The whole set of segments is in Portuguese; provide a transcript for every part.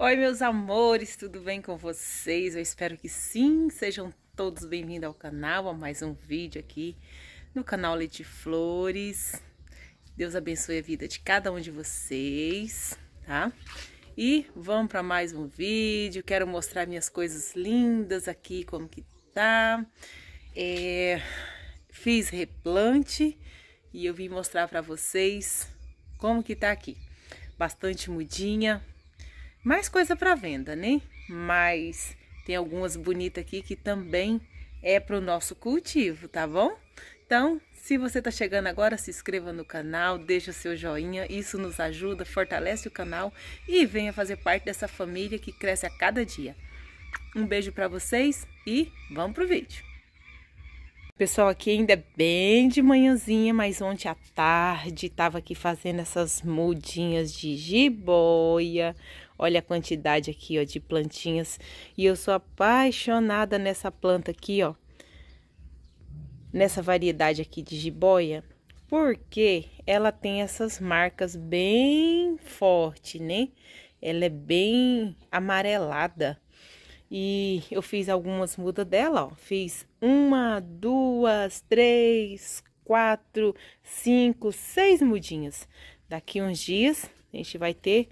Oi, meus amores, tudo bem com vocês? Eu espero que sim. Sejam todos bem-vindos ao canal, a mais um vídeo aqui no canal Leite Flores. Deus abençoe a vida de cada um de vocês, tá? E vamos para mais um vídeo. Quero mostrar minhas coisas lindas aqui, como que tá. É, fiz replante e eu vim mostrar para vocês como que tá aqui. Bastante mudinha, mais coisa para venda, né? Mas tem algumas bonitas aqui que também é para o nosso cultivo, tá bom? Então, se você está chegando agora, se inscreva no canal, deixa o seu joinha, isso nos ajuda, fortalece o canal e venha fazer parte dessa família que cresce a cada dia. Um beijo para vocês e vamos pro vídeo. Pessoal, aqui ainda é bem de manhãzinha, mas ontem à tarde estava aqui fazendo essas mudinhas de jiboia, Olha a quantidade aqui, ó, de plantinhas. E eu sou apaixonada nessa planta aqui, ó. Nessa variedade aqui de jiboia. Porque ela tem essas marcas bem forte, né? Ela é bem amarelada. E eu fiz algumas mudas dela, ó. Fiz uma, duas, três, quatro, cinco, seis mudinhas. Daqui uns dias a gente vai ter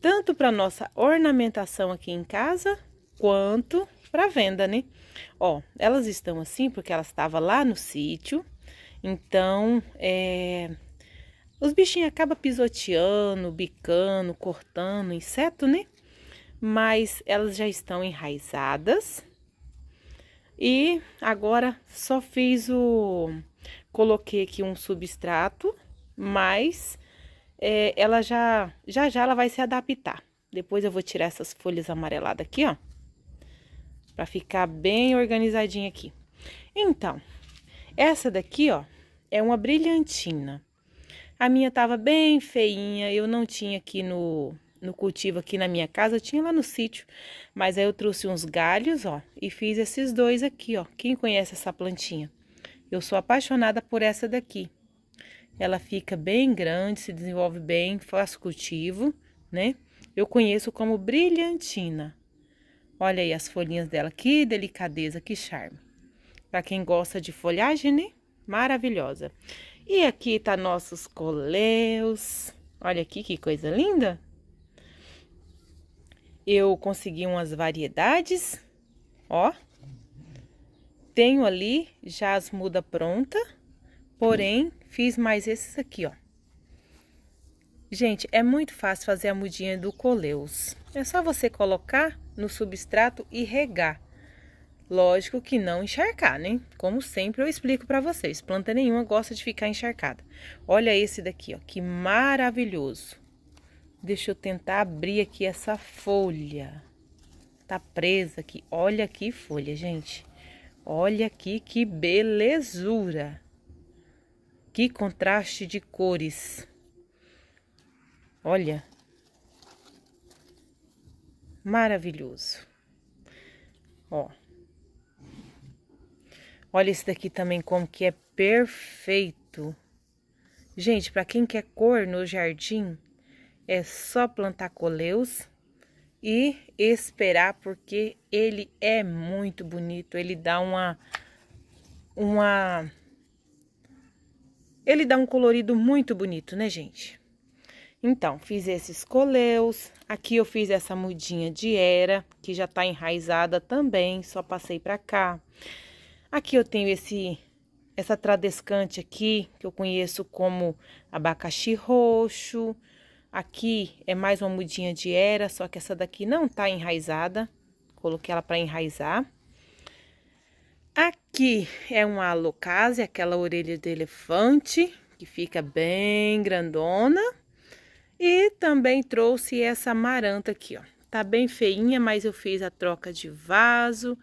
tanto para nossa ornamentação aqui em casa, quanto para venda, né? Ó, elas estão assim porque elas estavam lá no sítio, então é, os bichinhos acabam pisoteando, bicando, cortando inseto, né? Mas elas já estão enraizadas. E agora só fiz o... Coloquei aqui um substrato, mas é, ela já, já já ela vai se adaptar. Depois eu vou tirar essas folhas amareladas aqui, ó. Pra ficar bem organizadinha aqui. Então, essa daqui, ó, é uma brilhantina. A minha tava bem feinha, eu não tinha aqui no, no cultivo aqui na minha casa, eu tinha lá no sítio. Mas aí eu trouxe uns galhos, ó, e fiz esses dois aqui, ó. Quem conhece essa plantinha? Eu sou apaixonada por essa daqui ela fica bem grande, se desenvolve bem, faz cultivo, né? Eu conheço como brilhantina. Olha aí as folhinhas dela, que delicadeza, que charme. Para quem gosta de folhagem, né? Maravilhosa. E aqui tá nossos coleus. Olha aqui que coisa linda. Eu consegui umas variedades, ó. Tenho ali já as muda pronta, porém Fiz mais esses aqui, ó. Gente, é muito fácil fazer a mudinha do coleus. É só você colocar no substrato e regar. Lógico que não encharcar, né? Como sempre eu explico para vocês, planta nenhuma gosta de ficar encharcada. Olha esse daqui, ó, que maravilhoso. Deixa eu tentar abrir aqui essa folha. Tá presa aqui. Olha que folha, gente. Olha aqui que belezura. Que contraste de cores. Olha. Maravilhoso. Ó. Olha esse daqui também como que é perfeito. Gente, para quem quer cor no jardim, é só plantar coleus e esperar porque ele é muito bonito, ele dá uma uma ele dá um colorido muito bonito, né, gente? Então, fiz esses coleus. Aqui eu fiz essa mudinha de era, que já tá enraizada também, só passei pra cá. Aqui eu tenho esse essa tradescante aqui, que eu conheço como abacaxi roxo. Aqui é mais uma mudinha de era, só que essa daqui não tá enraizada. Coloquei ela para enraizar. Aqui é uma alocase, aquela orelha de elefante, que fica bem grandona. E também trouxe essa amaranta aqui, ó. Tá bem feinha, mas eu fiz a troca de vaso.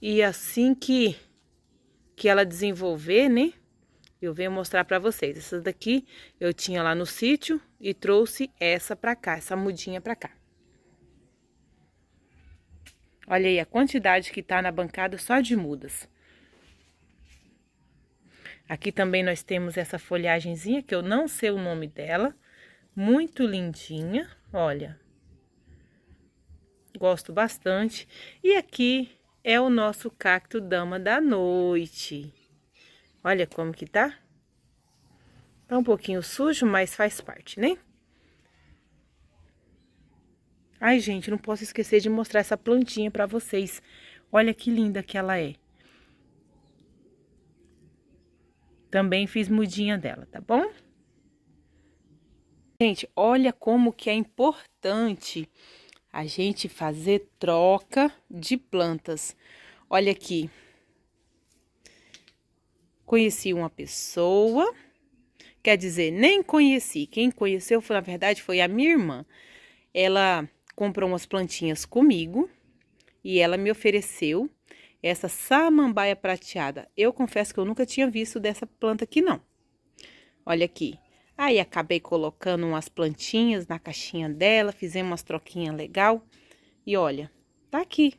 E assim que, que ela desenvolver, né? Eu venho mostrar para vocês. Essa daqui eu tinha lá no sítio e trouxe essa para cá, essa mudinha para cá. Olha aí a quantidade que tá na bancada só de mudas. Aqui também nós temos essa folhagemzinha, que eu não sei o nome dela. Muito lindinha, olha. Gosto bastante. E aqui é o nosso cacto dama da noite. Olha como que tá. Tá um pouquinho sujo, mas faz parte, né? Ai, gente, não posso esquecer de mostrar essa plantinha para vocês. Olha que linda que ela é. Também fiz mudinha dela, tá bom? Gente, olha como que é importante a gente fazer troca de plantas. Olha aqui. Conheci uma pessoa, quer dizer, nem conheci. Quem conheceu, foi, na verdade, foi a minha irmã. Ela comprou umas plantinhas comigo e ela me ofereceu essa samambaia prateada. Eu confesso que eu nunca tinha visto dessa planta aqui, não. Olha aqui. Aí acabei colocando umas plantinhas na caixinha dela, fizemos umas troquinhas legal. E olha, tá aqui.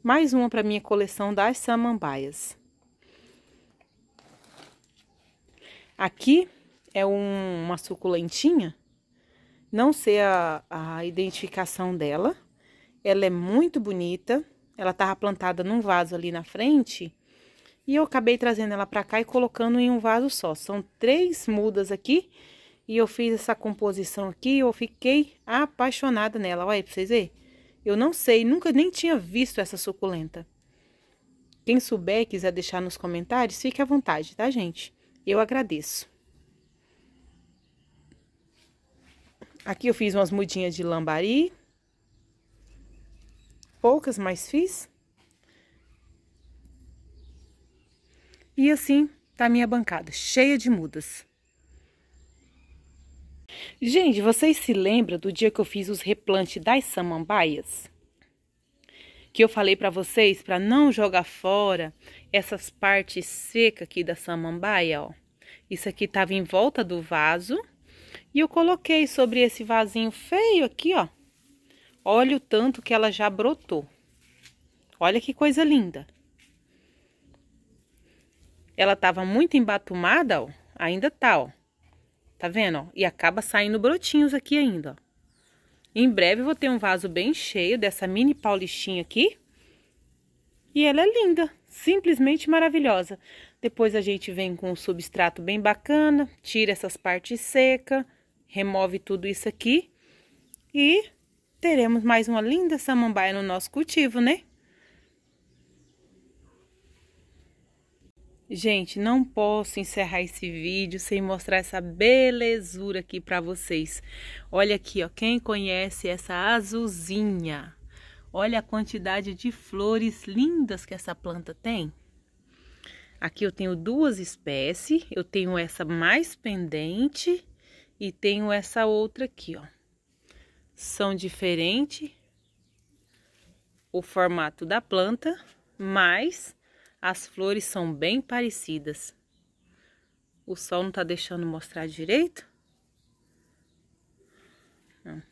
Mais uma para minha coleção das samambaias. Aqui é um, uma suculentinha não ser a, a identificação dela. Ela é muito bonita. Ela tava plantada num vaso ali na frente. E eu acabei trazendo ela para cá e colocando em um vaso só. São três mudas aqui. E eu fiz essa composição aqui. Eu fiquei apaixonada nela. Olha aí pra vocês verem. Eu não sei, nunca nem tinha visto essa suculenta. Quem souber quiser deixar nos comentários, fique à vontade, tá, gente? Eu agradeço. Aqui eu fiz umas mudinhas de lambari. Poucas, mas fiz. E assim tá a minha bancada, cheia de mudas. Gente, vocês se lembram do dia que eu fiz os replantes das samambaias? Que eu falei para vocês para não jogar fora essas partes secas aqui da samambaia, ó. Isso aqui tava em volta do vaso e eu coloquei sobre esse vasinho feio aqui, ó. Olha o tanto que ela já brotou. Olha que coisa linda. Ela tava muito embatumada, ó. Ainda tá, ó. Tá vendo, ó? E acaba saindo brotinhos aqui ainda, ó. Em breve vou ter um vaso bem cheio dessa mini paulistinha aqui. E ela é linda, simplesmente maravilhosa. Depois a gente vem com um substrato bem bacana, tira essas partes secas remove tudo isso aqui e teremos mais uma linda samambaia no nosso cultivo, né? Gente, não posso encerrar esse vídeo sem mostrar essa belezura aqui para vocês. Olha aqui, ó, quem conhece essa azulzinha? Olha a quantidade de flores lindas que essa planta tem. Aqui eu tenho duas espécies, eu tenho essa mais pendente e tenho essa outra aqui, ó. São diferentes o formato da planta, mas as flores são bem parecidas. O sol não tá deixando mostrar direito? Não.